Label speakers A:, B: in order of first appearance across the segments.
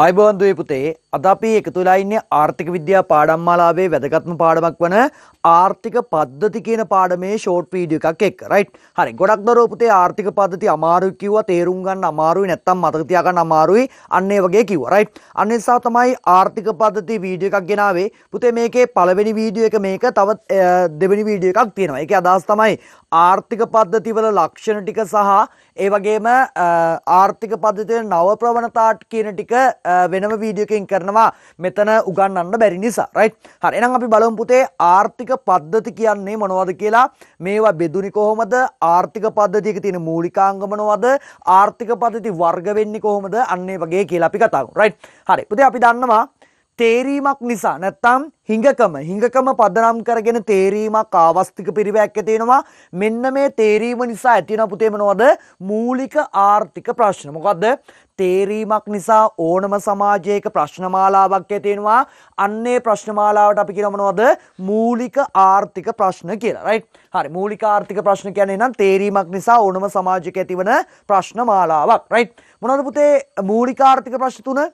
A: අයිබෝන් දුවේ පුතේ අද අපි එකතු වෙලා ඉන්නේ ආර්ථික විද්‍යා පාඩම්මාලාවේ වැදගත්ම පාඩමක් වන ආර්ථික පද්ධති කියන පාඩමේ ෂෝට් වීඩියෝ එකක් එක්ක රයිට් හරි ගොඩක් දරුවෝ පුතේ ආර්ථික පද්ධති අමාරුයි කිව්වා තේරුම් ගන්න අමාරුයි නැත්තම් මතක තියාගන්න අමාරුයි අන්න ඒ වගේ කිව්වා රයිට් අන්න නිසා තමයි ආර්ථික පද්ධති වීඩියෝ එකක් ගෙනාවේ පුතේ මේකේ පළවෙනි වීඩියෝ එක මේක තවත් දෙවෙනි වීඩියෝ එකක් තියෙනවා ඒකේ අදහස් තමයි ආර්ථික පද්ධතිවල ලක්ෂණ ටික සහ ඒ වගේම ආර්ථික පද්ධතියේ නව ප්‍රවණතාට කියන ටික වෙනම වීඩියෝ එකකින් කරනවා මෙතන උගන්වන්න බැරි නිසා රයිට් හරි එහෙනම් අපි බලමු පුතේ ආර්ථික පද්ධති කියන්නේ මොනවද කියලා මේවා බෙදුනේ කොහොමද ආර්ථික පද්ධතියක තියෙන මූලිකාංග මොනවද ආර්ථික පද්ධති වර්ග වෙන්නේ කොහොමද අන්න ඒ වගේ කියලා අපි කතා කරමු රයිට් හරි පුතේ අපි දන්නවා තේරීමක් නිසා නැත්තම් හිඟකම හිඟකම පදනම් කරගෙන තේරීමක් ආවස්තික පිරිවැක්ක තියෙනවා මෙන්න මේ තේරීම නිසා ඇතිවෙන පුතේ මොනවද මූලික ආර්ථික ප්‍රශ්න මොකද්ද තේරීමක් නිසා ඕනම සමාජයක ප්‍රශ්නමාලාවක් ඇතිවෙනවා අන්නේ ප්‍රශ්නමාලාවට අපි කියනවා මොනවද මූලික ආර්ථික ප්‍රශ්න කියලා රයිට් හරි මූලික ආර්ථික ප්‍රශ්න කියන්නේ නම් තේරීමක් නිසා ඕනම සමාජයක ඇතිවන ප්‍රශ්නමාලාවක් රයිට් මොනවද පුතේ මූලික ආර්ථික ප්‍රශ්න තුන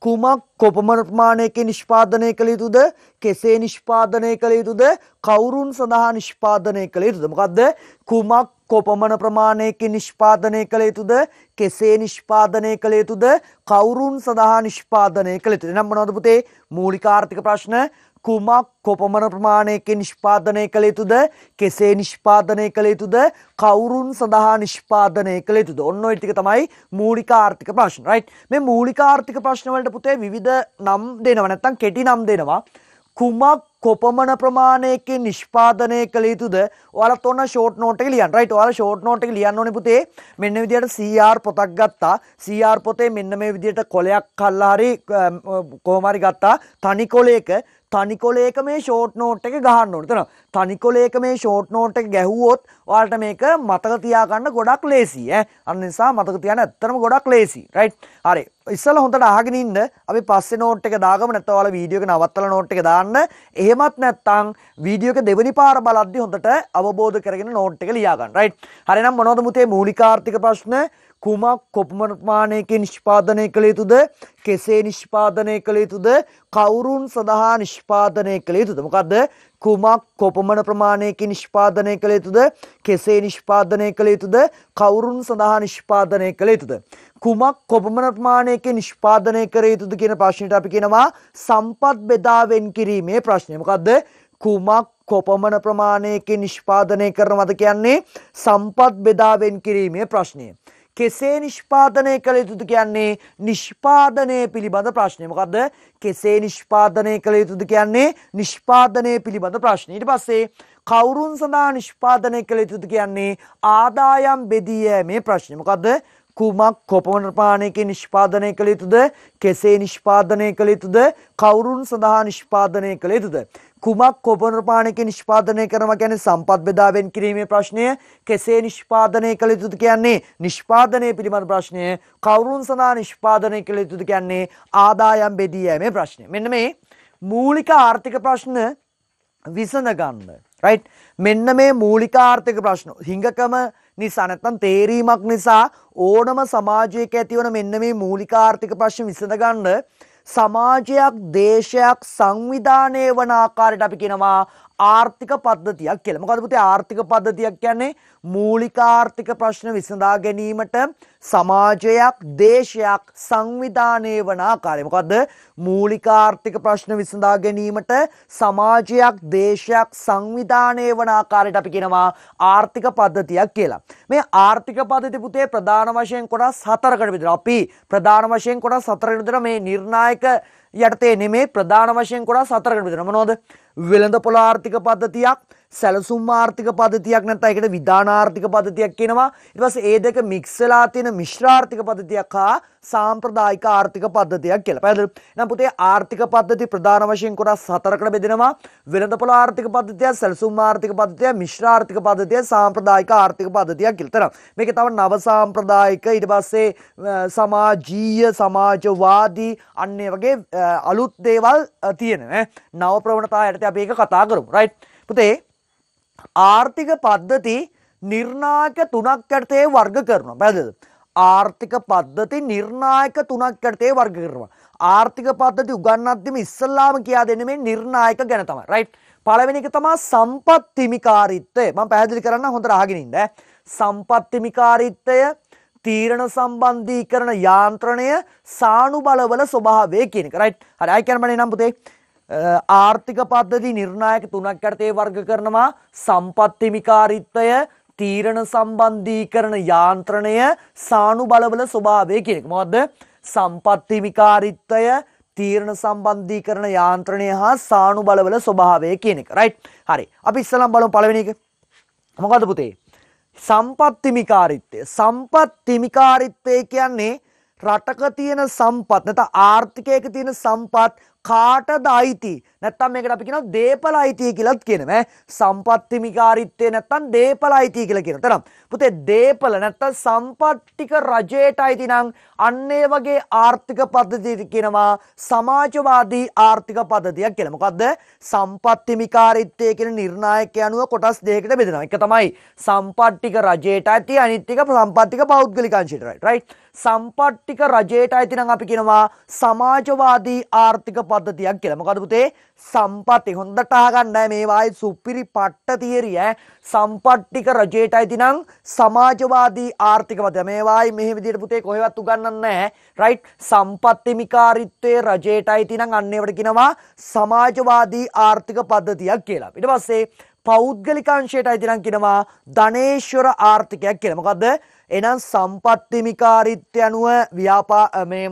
A: කුමක් කොපමර්මාණයක නිෂ්පාදනය කළ යුතුද කෙසේ නිෂ්පාදනය කළ යුතුද කවුරුන් සඳහා නිෂ්පාදනය කළ යුතුද මොකක්ද කුමක් කොපමණ ප්‍රමාණයකින් නිෂ්පාදනය කළ යුතුද කෙසේ නිෂ්පාදනය කළ යුතුද කවුරුන් සඳහා නිෂ්පාදනය කළ යුතුද නම් මොනවද පුතේ මූලික ආර්ථික ප්‍රශ්න කුමක් කොපමණ ප්‍රමාණයක නිෂ්පාදනය කළ යුතුද කෙසේ නිෂ්පාදනය කළ යුතුද කවුරුන් සඳහා නිෂ්පාදනය කළ යුතුද ඔන්න ඔය ටික තමයි මූලික ආර්ථික ප්‍රශ්න රයිට් මේ මූලික ආර්ථික ප්‍රශ්න වලට පුතේ විවිධ නම් දෙනවා නැත්නම් කෙටි නම් දෙනවා කුමක් කොපමණ ප්‍රමාණයකින් නිෂ්පාදනය කළ යුතුද ඔයාලත් ඔන්න ෂෝට් නෝට් එක ලියන්න රයිට් ඔයාලා ෂෝට් නෝට් එක ලියන්න ඕනේ පුතේ මෙන්න විදියට CR පොතක් ගත්තා CR පොතේ මෙන්න මේ විදියට කොලයක් කල්ලා හරි කොහොම හරි ගත්තා තනි කොලයක තනිකොලේක මේ ෂෝට් නෝට් එක ගහන්න ඕනේ. එතන තනිකොලේක මේ ෂෝට් නෝට් එක ගැහුවොත් ඔයාලට මේක මතක තියාගන්න ගොඩක් ලේසි ඈ. අන්න නිසා මතක තියාගන්න ඇත්තටම ගොඩක් ලේසි. රයිට්. හරි. ඉස්සල හොඳට අහගෙන ඉන්න අපි පස්සේ නෝට් එක දාගම නැත්නම් ඔයාලා වීඩියෝ එක නවත්තලා නෝට් එක දාන්න. එහෙමත් නැත්නම් වීඩියෝ එක දෙවෙනි පාර බලද්දි හොඳට අවබෝධ කරගෙන නෝට් එක ලියා ගන්න. රයිට්. හරි නම් මොනවද මුතේ මූලිකාර්ථික ප්‍රශ්න? කුමක් කොපමණමානයකින් නිෂ්පාදනය කළ යුතුද කෙසේ නිෂ්පාදනය කළ යුතුද කවුරුන් සඳහා නිෂ්පාදනය කළ යුතුද මොකක්ද කුමක් කොපමණ ප්‍රමාණයකින් නිෂ්පාදනය කළ යුතුද කෙසේ නිෂ්පාදනය කළ යුතුද කවුරුන් සඳහා නිෂ්පාදනය කළ යුතුද කුමක් කොපමණ ප්‍රමාණයකින් නිෂ්පාදනය කළ යුතුද කියන ප්‍රශ්නයට අපි කියනවා සම්පත් බෙදාවෙන් කිරීමේ ප්‍රශ්නය මොකක්ද කුමක් කොපමණ ප්‍රමාණයකින් නිෂ්පාදනය කරනවද කියන්නේ සම්පත් බෙදාවෙන් කිරීමේ ප්‍රශ්නය. කෙසේ නිෂ්පාදනය කළ යුතුද කියන්නේ නිෂ්පාදනය පිළිබඳ ප්‍රශ්නය මොකද්ද කෙසේ නිෂ්පාදනය කළ යුතුද කියන්නේ නිෂ්පාදනය පිළිබඳ ප්‍රශ්නය ඊට පස්සේ කවුරුන් සඳහා නිෂ්පාදනය කළ යුතුද කියන්නේ ආදායම් බෙදී යෑමේ ප්‍රශ්නය මොකද්ද කුමක් කොපමණ ප්‍රමාණයක නිෂ්පාදනය කළ යුතුද කෙසේ නිෂ්පාදනය කළ යුතුද කවුරුන් සඳහා නිෂ්පාදනය කළ යුතුද කුමක් කොපනපානක නිෂ්පාදනය කරනවා කියන්නේ සම්පත් බෙදාවෙන් කිරීමේ ප්‍රශ්නය කෙසේ නිෂ්පාදනය කළ යුතුද කියන්නේ නිෂ්පාදනය පිළිබඳ ප්‍රශ්නය කවුරුන් සඳහා නිෂ්පාදනය කළ යුතුද කියන්නේ ආදායම් බෙදී යෑමේ ප්‍රශ්නය මෙන්න මේ මූලික ආර්ථික ප්‍රශ්න විසඳ ගන්න රයිට් මෙන්න මේ මූලික ආර්ථික ප්‍රශ්න හිඟකම නිසා නැත්නම් තේරීමක් නිසා ඕනම සමාජයක ඇතිවන මෙන්න මේ මූලික ආර්ථික ප්‍රශ්න විසඳ ගන්න සමාජයක් දේශයක් සංවිධානය වන ආකාරයට අපි කියනවා ආර්ථික පද්ධතියක් කියලා. මොකද පුතේ ආර්ථික පද්ධතියක් කියන්නේ මූලික ආර්ථික ප්‍රශ්න විසඳා ගැනීමට සමාජයක්, දේශයක් සංවිධානය වන ආකාරය. මොකද මූලික ආර්ථික ප්‍රශ්න විසඳා ගැනීමට සමාජයක්, දේශයක් සංවිධානය වන ආකාරයට අපි කියනවා ආර්ථික පද්ධතියක් කියලා. මේ ආර්ථික පද්ධති පුතේ ප්‍රධාන වශයෙන් කොටස් හතරකට විතර. අපි ප්‍රධාන වශයෙන් කොටස් හතරකට විතර මේ නිර්ණායක යටතේ නෙමේ ප්‍රධාන වශයෙන් කොටස් හතරකට බෙදෙනවා. මොනවද? වෙළඳ පොළ ආර්ථික පද්ධතියක්, සැලසුම් ආර්ථික පද්ධතියක් නැත්නම් ඒකට විධාන ආර්ථික පද්ධතියක් කියනවා. ඊට පස්සේ ඒ දෙක මික්ස් වෙලා තියෙන මිශ්‍ර ආර්ථික පද්ධතියක් හා සාම්ප්‍රදායික ආර්ථික පද්ධතියක් කියලා. පැහැදිලි. එහෙනම් පුතේ ආර්ථික පද්ධති ප්‍රධාන වශයෙන් කොටස් හතරකට බෙදෙනවා. වෙළඳපොළ ආර්ථික පද්ධතිය, සැලසුම් ආර්ථික පද්ධතිය, මිශ්‍ර ආර්ථික පද්ධතිය, සාම්ප්‍රදායික ආර්ථික පද්ධතියක් කියලා. තරම්. මේකේ තව නව සාම්ප්‍රදායික ඊට පස්සේ සමාජීය සමාජවාදී අන්න ඒ වගේ අලුත් දේවල් තියෙනවා. නව ප්‍රවණතා යටතේ අපි ඒක කතා කරමු. රයිට්. පුතේ ආර්ථික පද්ධති නිර්ණායක තුනක් ඇටතේ වර්ග කරනවා. පැදද. ආර්ථික පද්ධති නිර්ණායක තුනක් ඇටතේ වර්ග කරනවා. ආර්ථික පද්ධති උගන්නත්තිම ඉස්සල්ලාම කියා දෙන මේ නිර්ණායක ගැන තමයි. රයිට්. පළවෙනික තමා සම්පත්තිමිකාරිත්වය. මම පැහැදිලි කරන්න හොඳට අහගෙන ඉන්න. සම්පත්තිමිකාරිත්වය තීරණ සම්බන්ධීකරණ යාන්ත්‍රණය සානුබලවල ස්වභාවය කියන එක. රයිට්. හරි. අය කියන්න බෑ නම් පුතේ. ආර්ථික පද්ධති නිර්ණායක තුනක් යටතේ වර්ග කරනවා සම්පත්තිමිකාරිත්වය තීරණ සම්බන්ධීකරණ යාන්ත්‍රණය සානු බලබල ස්වභාවය කියන එක. මොකද්ද? සම්පත්තිමිකාරිත්වය තීරණ සම්බන්ධීකරණ යාන්ත්‍රණය හා සානු බලබල ස්වභාවය කියන එක. රයිට්. හරි. අපි ඉස්සෙල්ලම බලමු පළවෙනි එක. මොකද්ද පුතේ? සම්පත්තිමිකාරිත්වය. සම්පත්තිමිකාරිත්වය කියන්නේ රටක තියෙන සම්පත් නැත්නම් ආර්ථිකයක තියෙන සම්පත් කාටද අයිති නැත්තම් මේකට අපි කියනවා දේපල අයිතිය කියලාත් කියනවා සම්පත්තිමිකාරීත්වය නැත්තම් දේපල අයිතිය කියලා කියනවා තරම් පුතේ දේපල නැත්තම් සම්පත්තික රජයට අයිති නම් අන්න ඒ වගේ ආර්ථික පද්ධතියට කියනවා සමාජවාදී ආර්ථික පද්ධතියක් කියලා මොකද්ද සම්පත්තිමිකාරීත්වය කියන නිර්ණායකය අනුව කොටස් දෙකකට බෙදෙනවා එක තමයි සම්පත්තික රජයට අයිති අනිත් එක සම්පත්තික පෞද්ගලික අංශයට රයිට් රයිට් සම්පත්තික රජයට අයිති නම් අපි කියනවා සමාජවාදී ආර්ථික පද්ධතිය පද්ධතියක් කියලා. මොකද පුතේ සම්පatti හොඳට අහගන්නෑ මේ වායි සුපිරි පට්ට තියරිය සම්පට්ටික රජයටයි තිනම් සමාජවාදී ආර්ථිකවද මේ වායි මෙහෙ විදිහට පුතේ කොහෙවත් උගන්වන්නේ නැහැ. රයිට් සම්පත්තිමිකාරීත්වයේ රජයටයි තිනම් අන්න ඒවට කියනවා සමාජවාදී ආර්ථික පද්ධතියක් කියලා. ඊට පස්සේ පෞද්ගලිකාංශයට අයිතිනම් කියනවා ධනේශ්වර ආර්ථිකයක් කියලා. මොකද්ද? එහෙනම් සම්පත්තිමිකාරීත්වය අනුව ව්‍යාපා මේ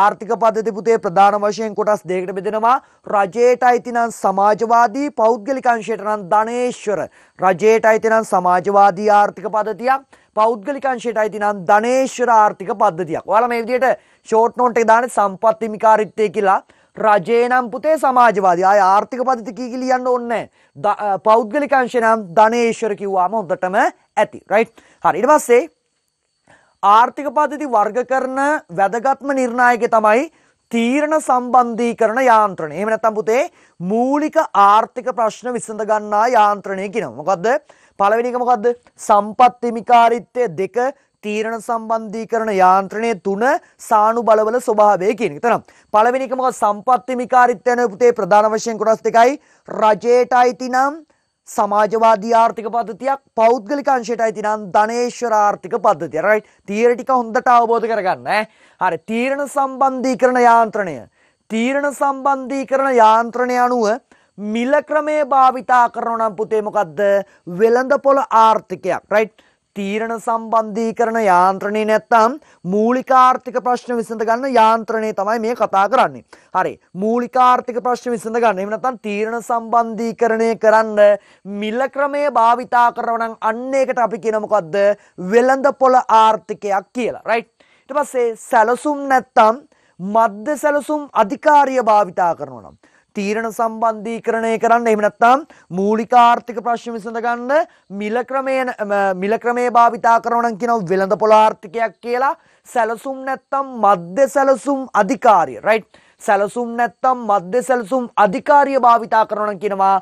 A: ආර්ථික පද්ධති පුතේ ප්‍රධාන වශයෙන් කොටස් දෙකකට බෙදෙනවා රජයට අයිති නම් සමාජවාදී පෞද්ගලික අංශයට නම් ධනේශ්වර රජයට අයිති නම් සමාජවාදී ආර්ථික පද්ධතියක් පෞද්ගලික අංශයට අයිති නම් ධනේශ්වර ආර්ථික පද්ධතියක්. ඔයාලා මේ විදිහට ෂෝට් නෝට් එක දාන්නේ සම්පත් හිමිකාරීත්වය කියලා රජේ නම් පුතේ සමාජවාදී. ආය ආර්ථික පද්ධති කී කී ලියන්න ඕනේ නැහැ. පෞද්ගලික අංශය නම් ධනේශ්වර කිව්වාම හොඳටම ඇති. රයිට්. හරි ඊට පස්සේ ආර්ථික පද්ධති වර්ග කරන වැදගත්ම නිර්ණායකය තමයි තීරණ සම්බන්ධීකරණ යාන්ත්‍රණය. එහෙම නැත්නම් පුතේ මූලික ආර්ථික ප්‍රශ්න විසඳ ගන්නා යාන්ත්‍රණය කියනවා. මොකද්ද? පළවෙනි එක මොකද්ද? සම්පත් හිමිකාරීත්වය දෙක තීරණ සම්බන්ධීකරණ යාන්ත්‍රණය තුන සානුබලවල ස්වභාවය කියන එක. එතනම් පළවෙනි එක මොකද? සම්පත් හිමිකාරීත්වය යන පුතේ ප්‍රධාන වශයෙන් කොටස් දෙකයි. රජයට අයිතිනම් සමාජවාදී ආර්ථික පද්ධතියක් පෞද්ගලික අංශයට අයිති නම් ධනේශ්වර ආර්ථික පද්ධතිය. රයිට්. තීරණ ටික හොඳට අවබෝධ කරගන්න ඈ. හරි. තීරණ සම්බන්ධීකරණ යාන්ත්‍රණය. තීරණ සම්බන්ධීකරණ යාන්ත්‍රණය අනුව මිල ක්‍රමය භාවිතා කරනවා නම් පුතේ මොකද්ද? වෙළඳපොළ ආර්ථිකයක්. රයිට්. තීරණ සම්බන්ධීකරණ යාන්ත්‍රණේ නැත්තම් මූලිකාර්ථික ප්‍රශ්න විසඳ ගන්න යාන්ත්‍රණය තමයි මේ කතා කරන්නේ. හරි. මූලිකාර්ථික ප්‍රශ්න විසඳ ගන්න. එහෙම නැත්තම් තීරණ සම්බන්ධීකරණය කරන්න මිල ක්‍රමය භාවිතා කරනවා නම් අන්න ඒකට අපි කියන මොකද්ද? වෙළඳ පොළ ආර්ථිකයක් කියලා. රයිට්. ඊට පස්සේ සැලසුම් නැත්තම් මධ්‍ය සැලසුම් අධිකාරිය භාවිතා කරනවා නම් තීරණ සම්බන්ධීකරණය කරන්න එහෙම නැත්නම් මූලික ආර්ථික ප්‍රශ්න විසඳ ගන්න මිල ක්‍රමයෙන් මිල ක්‍රමයේ භාවිතා කරනවා නම් කියනවා වෙළඳ පොළ ආර්ථිකයක් කියලා සැලසුම් නැත්නම් මධ්‍ය සැලසුම් අධිකාරිය රයිට් සැලසුම් නැත්නම් මධ්‍ය සැලසුම් අධිකාරිය භාවිතා කරනවා නම් කියනවා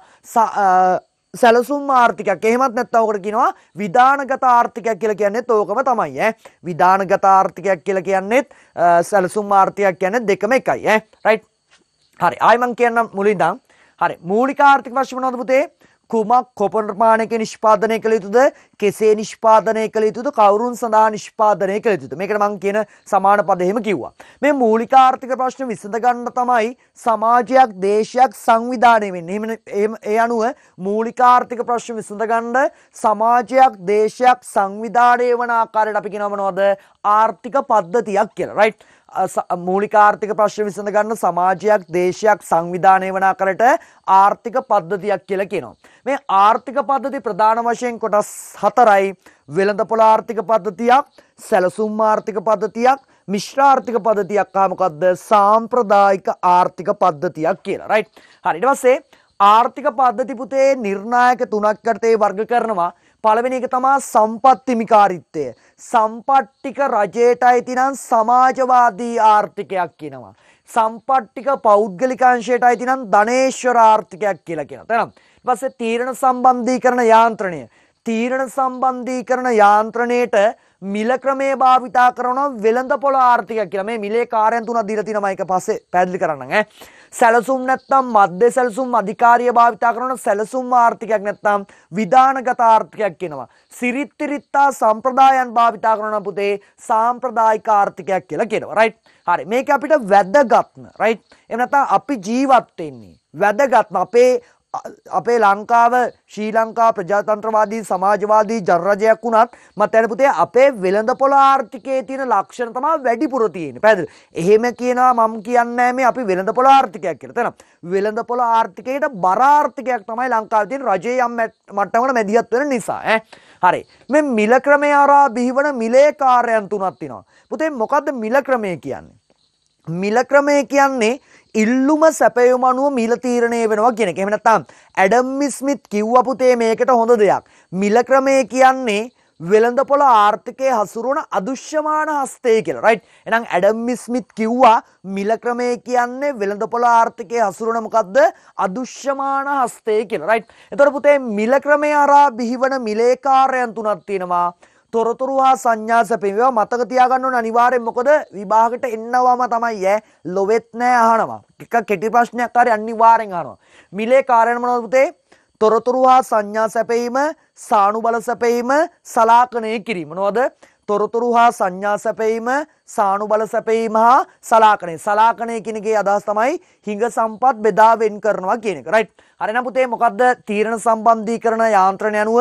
A: සැලසුම් ආර්ථිකයක් එහෙමත් නැත්නම් ඔකට කියනවා විධානගත ආර්ථිකයක් කියලා කියන්නේත් ඕකම තමයි ඈ විධානගත ආර්ථිකයක් කියලා කියන්නේත් සැලසුම් ආර්ථිකයක් කියන්නේ දෙකම එකයි ඈ රයිට් හරි ආයි මං කියන්නම් මුලින්දම්. හරි මූලික ආර්ථික වශයෙන් මොනවද පුතේ? කුමක් කොපමණක නිෂ්පාදනය කළ යුතුද කෙසේ නිෂ්පාදනය කළ යුතුද කවුරුන් සඳහා නිෂ්පාදනය කළ යුතුද මේකට මම කියන සමාන පද එහෙම කිව්වා මේ මූලික ආර්ථික ප්‍රශ්න විසඳ ගන්න තමයි සමාජයක් දේශයක් සංවිධානය වෙන්නේ එහෙම ඒ අනුව මූලික ආර්ථික ප්‍රශ්න විසඳ ගන්න සමාජයක් දේශයක් සංවිධානය වන ආකාරයට අපි කියනවා මොනවද ආර්ථික පද්ධතියක් කියලා රයිට් මූලික ආර්ථික ප්‍රශ්න විසඳ ගන්න සමාජයක් දේශයක් සංවිධානය වන ආකාරයට ආර්ථික පද්ධතියක් කියලා කියනවා. මේ ආර්ථික පද්ධති ප්‍රධාන වශයෙන් කොටස් හතරයි. වෙළඳපොළ ආර්ථික පද්ධතියක්, සැලසුම් ආර්ථික පද්ධතියක්, මිශ්‍ර ආර්ථික පද්ධතියක් හා මොකද්ද? සාම්ප්‍රදායික ආර්ථික පද්ධතියක් කියලා. right. හරි ඊට පස්සේ ආර්ථික පද්ධති පුතේ නිර්ණායක තුනක් යටතේ වර්ග කරනවා. පළවෙනි එක තමා සම්පත්තිමිකාරිත්වය. සම්පට්ටික රජයට අයිතිනම් සමාජවාදී ආර්ථිකයක් කියනවා. සම්පට්ටික පෞද්ගලිකාංශයට අයිතිනම් ධනේශ්වර ආර්ථිකයක් කියලා කියනවා. තේනම්. ඊපස්සේ තීරණ සම්බන්ධීකරණ යාන්ත්‍රණය. තීරණ සම්බන්ධීකරණ යාන්ත්‍රණයට මිල ක්‍රමේ භාවිතා කරනවා වෙළඳ පොළ ආර්ථිකයක් කියලා. මේ මිලේ කාර්යයන් තුනක් දීලා තිනවා ඒක පස්සේ පැහැදිලි කරන්න ඈ. සැලසුම් නැත්නම් මධ්‍ය සැලසුම් අධිකාරිය භාවිතා කරනවා සැලසුම් ආර්ථිකයක් නැත්නම් විධානගත ආර්ථිකයක් කියනවා. සිරිත්තිරිත්තා සම්ප්‍රදායන් භාවිතා කරනවා පුතේ සාම්ප්‍රදායික ආර්ථිකයක් කියලා කියනවා. රයිට්. හරි. මේක අපිට වැදගත්න. රයිට්. එහෙම නැත්නම් අපි ජීවත් වෙන්නේ වැදගත්ම අපේ අපේ ලංකාව ශ්‍රී ලංකා ප්‍රජාතන්ත්‍රවාදී සමාජවාදී ජනරජයක් වුණත් මට යන පුතේ අපේ වෙළඳ පොළ ආර්ථිකයේ තියෙන ලක්ෂණ තමයි වැඩිපුර තියෙන්නේ. පැහැදිලි. එහෙම කියනවා මම කියන්නේ මේ අපි වෙළඳ පොළ ආර්ථිකයක් කියලා. තේරෙනවද? වෙළඳ පොළ ආර්ථිකයට බර ආර්ථිකයක් තමයි ලංකාවේ තියෙන රජයේ යම් මට්ටමකට මැදිහත් වෙන නිසා ඈ. හරි. මේ මිල ක්‍රමය හරහා බිහිවන මිලේ කාර්යයන් තුනක් තියෙනවා. පුතේ මොකද්ද මිල ක්‍රමය කියන්නේ? මිල ක්‍රමය කියන්නේ ඉල්ලුම සැපයුම අනුව මිල තීරණය වෙනවා කියන එක. එහෙම නැත්නම් ඇඩම් ස්මිත් කිව්ව පුතේ මේකට හොඳ දෙයක්. මිල ක්‍රමය කියන්නේ වෙළඳපොළ ආර්ථිකයේ හසුරුවන අදුශ්‍යමාන හස්තය කියලා. රයිට්. එහෙනම් ඇඩම් ස්මිත් කිව්වා මිල ක්‍රමය කියන්නේ වෙළඳපොළ ආර්ථිකයේ හසුරුවන මොකද්ද? අදුශ්‍යමාන හස්තය කියලා. රයිට්. එතකොට පුතේ මිල ක්‍රමය අරා බිහිවන මිලේ කාර්යයන් තුනක් තියෙනවා. තොරතුරු හා සංඥා සැපීම මතක තියාගන්න ඕන අනිවාර්යෙන් මොකද විභාගෙට එන්නවම තමයි ඈ ලොවෙත් නෑ අහනවා එක කෙටි ප්‍රශ්නයක් හරි අනිවාර්යෙන් අහනවා මිලේ කාර්යන මොනවද පුතේ තොරතුරු හා සංඥා සැපීම සානුබල සැපීම සලාකණය කිරීම මොනවද තොරතුරු හා සංඥා සැපයීම සානුබල සැපයීම හා සලාකණය. සලාකණය කියන එකේ අදහස් තමයි හිඟ සම්පත් බෙදා වෙන් කරනවා කියන එක. රයිට්. හරිනම් පුතේ මොකද්ද තීරණ සම්බන්ධීකරණ යාන්ත්‍රණය අනුව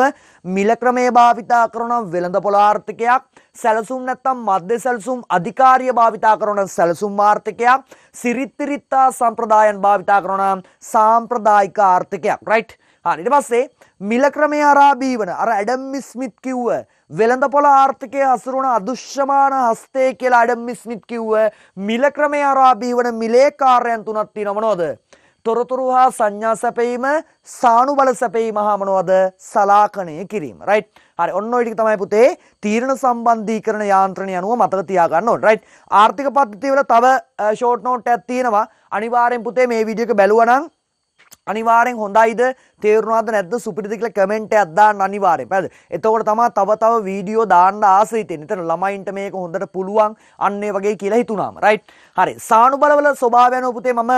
A: මිල ක්‍රමය භාවිතා කරන වෙළඳ පොළ ආර්ථිකයක්, සැලසුම් නැත්නම් මධ්‍ය සැලසුම් අධිකාරිය භාවිතා කරන සැලසුම් ආර්ථිකයක්, සිරිත් විරිත්තා සම්ප්‍රදායන් භාවිතා කරන සාම්ප්‍රදායික ආර්ථිකයක්. රයිට්. ඊට පස්සේ මිල ක්‍රමය හරහා බිහිවන අර ඇඩම් ස්මිත් කිව්ව වෙළඳ පොළ ආර්ථිකයේ හසුරුවන අදුශ්‍යමාන හස්තය කියලා ඇඩම් ස්මිත් කිව්ව මිල ක්‍රමය හරහා බිහිවන මිලේ කාර්යයන් තුනක් තියෙනව මොනවද? තොරතුරු හා සංඥා සැපීම, සානු බල සැපීම හා මොනවද? සලාකණය කිරීම. රයිට්. හරි ඔන්න ඔය ටික තමයි පුතේ තීරණ සම්බන්ධීකරණ යාන්ත්‍රණය අනුව මතක තියාගන්න ඕනේ. රයිට්. ආර්ථික පද්ධතිවල තව ෂෝට් නෝට් එකක් තියෙනවා. අනිවාර්යෙන් පුතේ මේ වීඩියෝ එක බැලුවා නම් අනිවාරෙන් හොඳයිද තේරුණාද නැද්ද සුපිරිද කියලා කමෙන්ට් එකක් දාන්න අනිවාර්යෙන් පැද. එතකොට තමයි තව තව වීඩියෝ දාන්න ආස හිතෙන්නේ. එතන ළමයින්ට මේක හොඳට පුළුවන් අන්න ඒ වගේ කියලා හිතුණාම. රයිට්. හරි. සානුබලවල ස්වභාවය යන පුතේ මම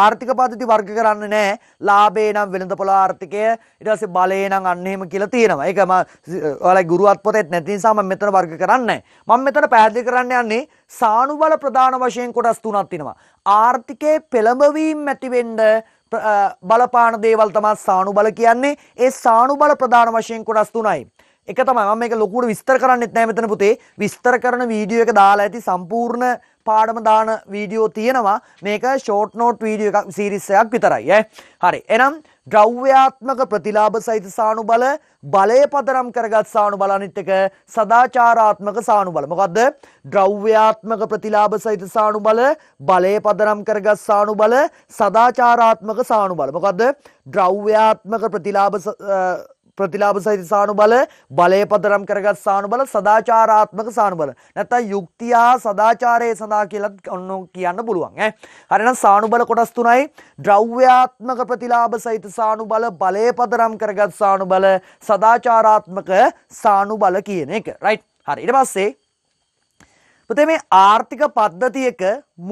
A: ආර්ථික පද්ධති වර්ග කරන්න නෑ ලාබේ නම් වෙළඳපොළ ආර්ථිකය ඊට පස්සේ බලේ නම් අන්න එහෙම කියලා තියෙනවා. ඒක මම ඔයාලා ගුරුවත් පොතේත් නැති නිසා මම මෙතන වර්ග කරන්නේ නෑ. මම මෙතන පැහැදිලි කරන්න යන්නේ සානුබල ප්‍රධාන වශයෙන් කොටස් තුනක් තියෙනවා. ආර්ථිකයේ පෙළඹවීම් ඇතිවෙන්න බලපාන දේවල් තමයි සානුබල කියන්නේ. ඒ සානුබල ප්‍රධාන වශයෙන් කොටස් තුනයි. එක තමයි මම මේක ලොකුවට විස්තර කරන්නෙත් නෑ මෙතන පුතේ. විස්තර කරන වීඩියෝ එක දාලා ඇති සම්පූර්ණ පාඩම දාන වීඩියෝ තියෙනවා මේක ෂෝට් නෝට් වීඩියෝ එකක් සීරීස් එකක් විතරයි ඈ හරි එහෙනම් ද්‍රව්‍යාත්මක ප්‍රතිලාභ සහිත සානු බල බලය පදනම් කරගත් සානු බල අනිත් එක සදාචාරාත්මක සානු බල. මොකද්ද? ද්‍රව්‍යාත්මක ප්‍රතිලාභ සහිත සානු බල බලය පදනම් කරගත් සානු බල සදාචාරාත්මක සානු බල. මොකද්ද? ද්‍රව්‍යාත්මක ප්‍රතිලාභ ප්‍රතිලාභ සහිත සානු බල බලය පදනම් කරගත් සානු බල සදාචාරාත්මක සානු බල නැත්තම් යුක්තිය හා සදාචාරය සඳහා කියලත් ඔන්න කියන්න පුළුවන් ඈ හරිනම් සානු බල කොටස් තුනයි ද්‍රව්‍යාත්මක ප්‍රතිලාභ සහිත සානු බල බලය පදනම් කරගත් සානු බල සදාචාරාත්මක සානු බල කියන එක රයිට් හරි ඊට පස්සේ පුතේ මේ ආර්ථික පද්ධතියක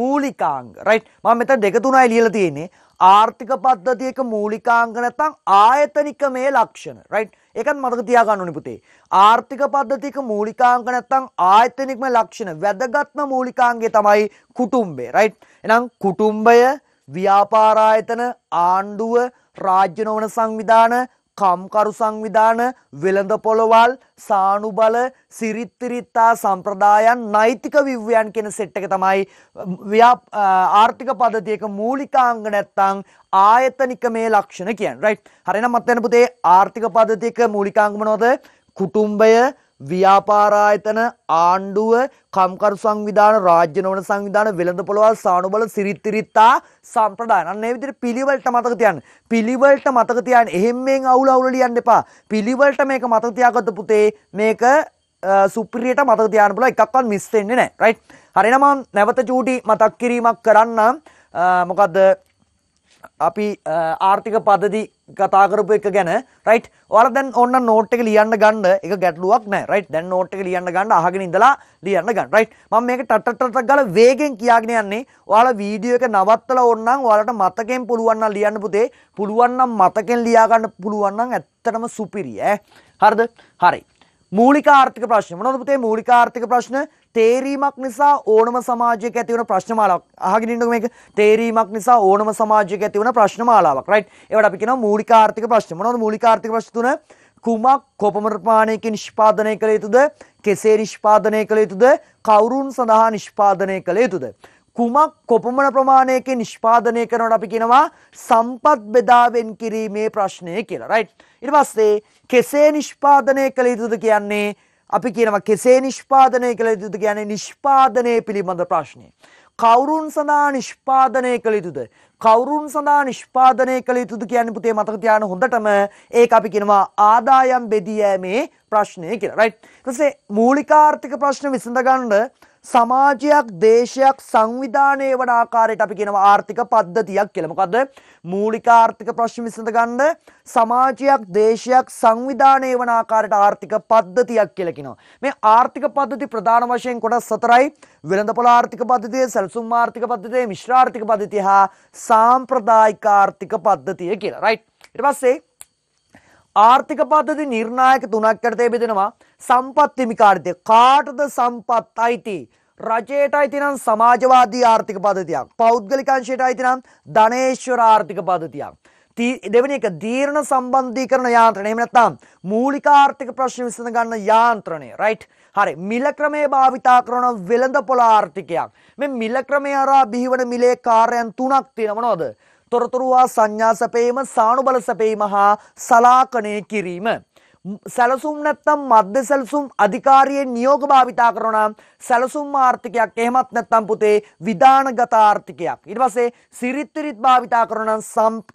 A: මූලිකාංග රයිට් මම මෙතන දෙක තුනයි ලියලා තියෙන්නේ ආර්ථික පද්ධතියක මූලිකාංග නැත්නම් ආයතනිකමය ලක්ෂණ රයිට් ඒකත් මතක තියාගන්න ඕනේ පුතේ ආර්ථික පද්ධතියක මූලිකාංග නැත්නම් ආයතනිකමය ලක්ෂණ වැදගත්ම මූලිකාංගය තමයි කුටුම්බය රයිට් එහෙනම් කුටුම්බය ව්‍යාපාර ආයතන ආණ්ඩුව රාජ්‍ය නොවන සංවිධාන කම්කරු සංවිධාන වෙළඳ පොළොවල් සානුබල සිරිත්තිරිත්තා සම්ප්‍රදායන් නෛතික විව්‍යයන් කෙන සෙට් එක තමයි ආර්ථික පදතියක මූලිකාංග නැත්තං ආයතනික මේ ලක්ෂණ කියන් රයි් හරිනම් මත්තැන පුතේ ආර්ථික පදතියක මූලිකාංගම නොද කුටුම්බය ව්‍යාපාරායතන ආණ්ඩුව කම්කරු සංවිධාන රාජ්‍ය නොවන සංවිධාන වෙළඳ පොළවල් සානුබල සිරිත්තිරිත්තා සම්ප්‍රදායන් අන්න ඒ විදිහට පිළිවෙලට මතක තියන්න පිළිවෙලට මතක තියන්න එහෙම් මෙන් අවුල අවුල ලියන්න එපා පිළිවෙලට මේක මතක තියාගත්ත පුතේ මේක සුපිරියට මතක තියාන්න පුළුවන් එකක්වත් මිස් වෙන්නේ නැහැ රයිට් හරිනම් නැවත චූටි මතක් කිරීමක් කරන්නම් මොකද්ද අපි ආර්ථික පදදි කතාකරපු එක ගැන රයිට් ඔයාලා දැන් ඔන්න නෝට් එක ලියන්න ගන්න එක ගැටලුවක් නෑ රයිට් දැන් නෝට් එක ලියන්න ගන්න අහගෙන ඉඳලා ලියන්න ගන්න රයිට් මම මේක ටට ටටක් ගාලා වේගෙන් කියාගෙන යන්නේ ඔයාලා වීඩියෝ එක නවත්තලා ඕන්නම් ඔයාලට මතකෙන් පුළුවන් නම් ලියන්න පුතේ පුළුවන් නම් මතකෙන් ලියා ගන්න පුළුවන් නම් ඇත්තටම සුපිරි ඈ හරිද හරි මූලික ආර්ථික ප්‍රශ්න මොනවද පුතේ මූලික ආර්ථික ප්‍රශ්න තේරීමක් නිසා ඕනම සමාජයක ඇති වෙන ප්‍රශ්න මාලාවක් අහගෙන ඉන්නකෝ මේක තේරීමක් නිසා ඕනම සමාජයක ඇති වෙන ප්‍රශ්න මාලාවක් රයිට් ඒවට අපි කියනවා මූලික ආර්ථික ප්‍රශ්න මොනවද මූලික ආර්ථික ප්‍රශ්න තුන කුමක් කොපමණ ප්‍රමාණයකින් නිෂ්පාදනය කළ යුතුද කෙසේ නිෂ්පාදනය කළ යුතුද කවුරුන් සඳහා නිෂ්පාදනය කළ යුතුද කුමක් කොපමණ ප්‍රමාණයකින් නිෂ්පාදනය කරනවට අපි කියනවා සම්පත් බෙදාවෙන් කිරීමේ ප්‍රශ්නය කියලා. රයිට්. ඊට පස්සේ කෙසේ නිෂ්පාදනය කළ යුතුද කියන්නේ අපි කියනවා කෙසේ නිෂ්පාදනය කළ යුතුද කියන්නේ නිෂ්පාදනය පිළිබඳ ප්‍රශ්නය. කවුරුන් සඳහා නිෂ්පාදනය කළ යුතුද? කවුරුන් සඳහා නිෂ්පාදනය කළ යුතුද කියන්නේ පුතේ මතක තියාගන්න හොඳටම ඒක අපි කියනවා ආදායම් බෙදී යෑමේ ප්‍රශ්නය කියලා. රයිට්. ඊට පස්සේ මූලිකාර්ථික ප්‍රශ්න විසඳගන්න සමාජයක් දේශයක් සංවිධානය වන ආකාරයට අපි කියනවා ආර්ථික පද්ධතියක් කියලා. මොකද මූලික ආර්ථික ප්‍රශ්න විසඳ ගන්න සමාජයක් දේශයක් සංවිධානය වන ආකාරයට ආර්ථික පද්ධතියක් කියලා කියනවා. මේ ආර්ථික පද්ධති ප්‍රධාන වශයෙන් කොටස් හතරයි. වෙළඳපොළ ආර්ථික පද්ධතිය, සැලසුම් ආර්ථික පද්ධතිය, මිශ්‍ර ආර්ථික පද්ධතිය හා සාම්ප්‍රදායික ආර්ථික පද්ධතිය කියලා. රයිට්. ඊට පස්සේ ආර්ථික පද්ධති නිර්ණායක තුනක් යටතේ බෙදෙනවා. සම්පත් හිමිකාර්තය කාටද සම්පත් අයිති රජයට අයිතිනම් සමාජවාදී ආර්ථික පද්ධතියක් පෞද්ගලිකංශයට අයිතිනම් ධනේශ්වර ආර්ථික පද්ධතියක් දෙවැනි එක දීර්ණ සම්බන්ධීකරණ යාන්ත්‍රණය එහෙම නැත්නම් මූලික ආර්ථික ප්‍රශ්න විසඳ ගන්න යාන්ත්‍රණය right හරි මිල ක්‍රමයේ භාවිතා කරන වෙළඳ පොළ ආර්ථිකයක් මේ මිල ක්‍රමය හරහා බිහිවන මිලේ කාර්යයන් තුනක් තියෙනවා මොනවද තොරතුරු හා සංඥා සැපයීම සානුබල සැපයීම හා සලාකණය කිරීම සැලසුම් නැත්තම් මධ්‍ය සැලසුම් අධිකාරියෙන් නියෝග භාවිතා කරනවා සැලසුම් ආර්ථිකයක් එහෙමත් නැත්නම් පුතේ විධානගත ආර්ථිකයක්. ඊට පස්සේ සිරිත් විරිත් භාවිතා කරන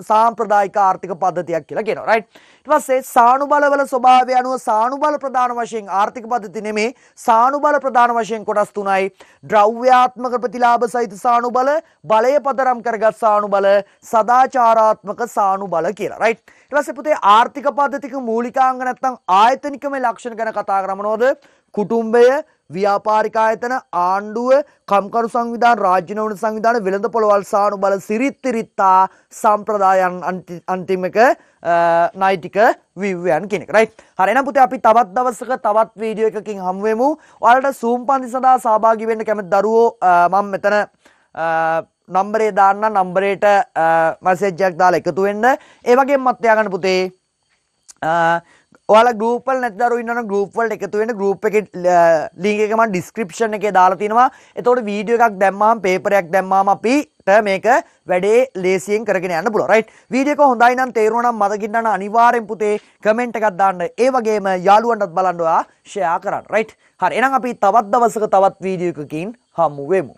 A: සාම්ප්‍රදායික ආර්ථික පද්ධතියක් කියලා කියනවා. රයිට්. ඊට පස්සේ සානුබලවල ස්වභාවය අනුව සානුබල ප්‍රධාන වශයෙන් ආර්ථික පද්ධති නෙමේ සානුබල ප්‍රධාන වශයෙන් කොටස් තුනයි. ද්‍රව්‍යාත්මක ප්‍රතිලාභ සහිත සානුබල, බලය පදනම් කරගත් සානුබල, සදාචාරාත්මක සානුබල කියලා. රයිට්. ඊට පස්සේ පුතේ ආර්ථික පද්ධතික මූලිකාංග නැත්නම් ආයතනිකමේ ලක්ෂණ ගැන කතා කරමු නෝද? කුටුම්බය ව්‍යාපාරික ආයතන ආණ්ඩුව කම්කරු සංවිධාන රාජ්‍ය නෝන සංවිධාන වෙළඳ පොළවල් සානු බල සිරිත්තිරිත්තා සම්ප්‍රදායන් අන්තිමක නයිටික විව්‍යයන් කෙනෙක් රයි හරිනම් පුතේ අපි තවත් දවසක තවත් වීඩියෝ එකකින් හමුවෙමු ඔයාලට සූම් පන්ති සඳහා සහභාගී වෙන්න කැමති දරුවෝ මම මෙතන නම්බරේ දාන්න නම්බරේට මැසේජ්ජයක් දාලා එකතු වෙන්න ඒ වගේම මත් එයාගන්න පුතේ ඔයාලා ගෲප් වල නැති දරුවෝ ඉන්නවනම් ගෲප් වලට එකතු වෙන්න ගෲප් එකේ ලින්ක් එක මම ඩිස්ක්‍රිප්ෂන් එකේ දාලා තිනවා. එතකොට වීඩියෝ එකක් දැම්මාම පේපර් එකක් දැම්මාම අපිට මේක වැඩේ ලේසියෙන් කරගෙන යන්න පුළුවන්. රයිට්. වීඩියෝ එක හොඳයි නම් තේරුණා නම් මතකින් ගන්න අනිවාර්යෙන් පුතේ කමෙන්ට් එකක් දාන්න. ඒ වගේම යාළුවන්ටත් බලන්න ඔයා ෂෙයා කරන්න. රයිට්. හරි. එහෙනම් අපි තවත් දවසක තවත් වීඩියෝ එකකින් හමු වෙමු.